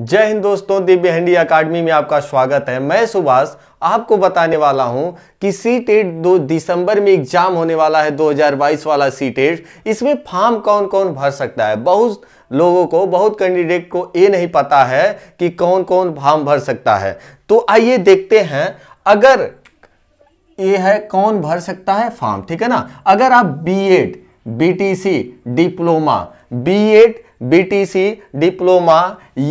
जय हिंद दोस्तों दिव्य हिंदी अकाडमी में आपका स्वागत है मैं सुभाष आपको बताने वाला हूं कि सी टेट दो दिसंबर में एग्जाम होने वाला है 2022 वाला सी टेट इसमें फॉर्म कौन कौन भर सकता है बहुत लोगों को बहुत कैंडिडेट को ये नहीं पता है कि कौन कौन फॉर्म भर सकता है तो आइए देखते हैं अगर ये है कौन भर सकता है फॉर्म ठीक है ना अगर आप B Ed diploma B BTC diploma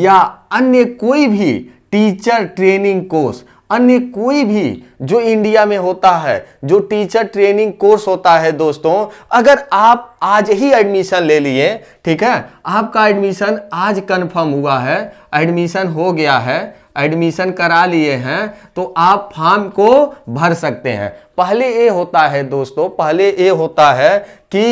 या अन्य कोई भी टीचर ट्रेनिंग कोर्स अन्य कोई भी जो इंडिया में होता है जो टीचर ट्रेनिंग कोर्स होता है दोस्तों अगर आप आज ही एडमिशन ले लिए ठीक है आपका एडमिशन आज कंफर्म हुआ है एडमिशन हो गया है एडमिशन करा लिए हैं तो आप फॉर्म को भर सकते हैं पहले ये होता है दोस्तों पहले ये होता है कि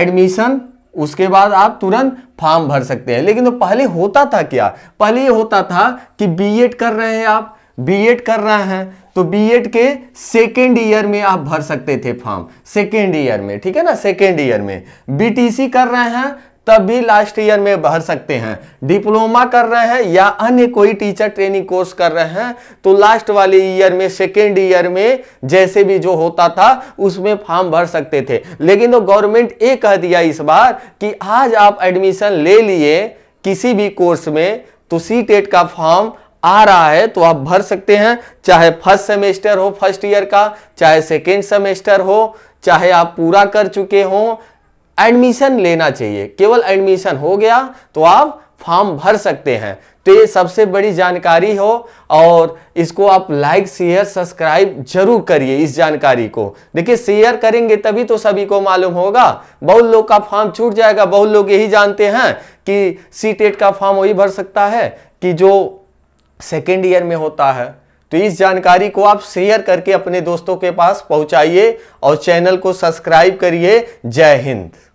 एडमिशन उसके बाद आप तुरंत फॉर्म भर सकते हैं लेकिन तो पहले होता था क्या पहले ये होता था कि बीएड कर रहे हैं आप बीएड कर रहे हैं तो बीएड के सेकेंड ईयर में आप भर सकते थे फॉर्म सेकेंड ईयर में ठीक है ना सेकेंड ईयर में बीटीसी कर रहे हैं तब भी लास्ट ईयर में भर सकते हैं डिप्लोमा कर रहे हैं या अन्य कोई टीचर ट्रेनिंग कोर्स कर रहे हैं तो लास्ट वाले ईयर में सेकेंड ईयर में जैसे भी जो होता था उसमें फॉर्म भर सकते थे लेकिन तो गवर्नमेंट ये कह दिया इस बार कि आज आप एडमिशन ले लिए किसी भी कोर्स में तो सी टेट e का फॉर्म आ रहा है तो आप भर सकते हैं चाहे फर्स्ट सेमेस्टर हो फर्स्ट ईयर का चाहे सेकेंड सेमेस्टर हो चाहे आप पूरा कर चुके हों एडमिशन लेना चाहिए केवल एडमिशन हो गया तो आप फॉर्म भर सकते हैं तो ये सबसे बड़ी जानकारी हो और इसको आप लाइक शेयर सब्सक्राइब जरूर करिए इस जानकारी को देखिए शेयर करेंगे तभी तो सभी को मालूम होगा बहुत लोग का फॉर्म छूट जाएगा बहुत लोग यही जानते हैं कि सी टेट e का फॉर्म वही भर सकता है कि जो सेकेंड ईयर में होता है तो इस जानकारी को आप शेयर करके अपने दोस्तों के पास पहुंचाइए और चैनल को सब्सक्राइब करिए जय हिंद